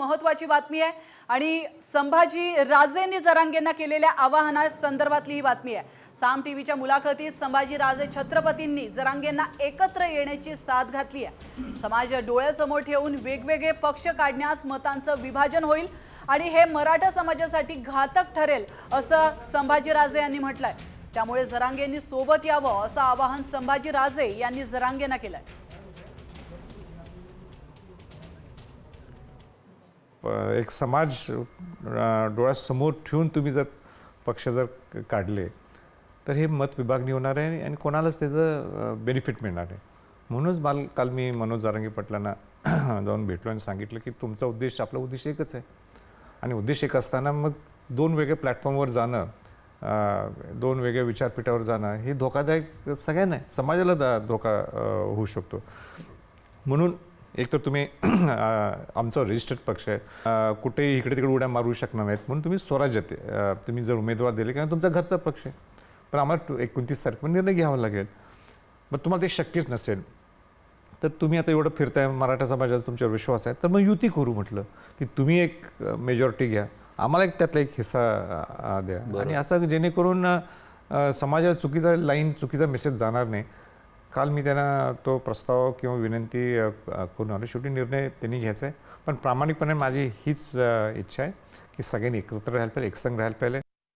महत्वाची बातमी आहे आणि संभाजी राजेंनी जरांगेंना केलेल्या आवाहना संदर्भातली ही बातमी आहे साम टी व्हीच्या मुलाखतीत संभाजी राजे छत्रपतींनी जरांगेंना एकत्र येण्याची साथ घातली आहे समाज डोळ्यासमोर ठेवून वेगवेगळे पक्ष काढण्यास मतांचं विभाजन होईल आणि हे मराठा समाजासाठी घातक ठरेल असं संभाजी राजे यांनी म्हटलंय त्यामुळे जरांगेंनी सोबत यावं असं आवाहन संभाजी राजे यांनी जरांगेंना केलंय एक समाज डोळ्यासमोर ठेवून तुम्ही जर पक्ष जर काढले तर हे मत विभागणी होणार आहे आणि कोणालाच त्याचं बेनिफिट मिळणार आहे म्हणूनच बाल काल मी मनोज जारंगी पटलांना जाऊन भेटलो आणि सांगितलं की तुमचा उद्देश आपला उद्देश एकच आहे आणि उद्देश एक असताना मग दोन वेगळ्या प्लॅटफॉर्मवर जाणं दोन वेगळ्या विचारपीठावर जाणं हे धोकादायक सगळ्यांना समाजाला दा धोका होऊ शकतो म्हणून एक तर तुम्ही आमचा रजिस्टर्ड पक्ष आहे कुठेही इकडे तिकडे उड्या मारू शकणार नाहीत म्हणून तुम्ही स्वराज्यात तुम्ही जर उमेदवार दिले किंवा तुमचा घरचा पक्ष आहे पण आम्हाला एकोणतीस तारखेपर्यंत निर्णय घ्यावा लागेल मग तुम्हाला ते शक्यच नसेल तर तुम्ही आता एवढं फिरताय मराठा समाजाचा तुमच्यावर विश्वास आहे तर मग युती करू म्हटलं की तुम्ही एक मेजॉरिटी घ्या आम्हाला एक त्यातला एक हिस्सा द्या आणि असं जेणेकरून समाजात चुकीचा लाईन चुकीचा मेसेज जाणार नाही काल मी त्यांना तो प्रस्ताव किंवा विनंती करून आलो शेवटी निर्णय त्यांनी घ्यायचा आहे पण प्रामाणिकपणे माझी हीच इच्छा आहे की सगळ्यांनी एकत्र राहायला पाहिजे एकसंग राहायला पाहिजे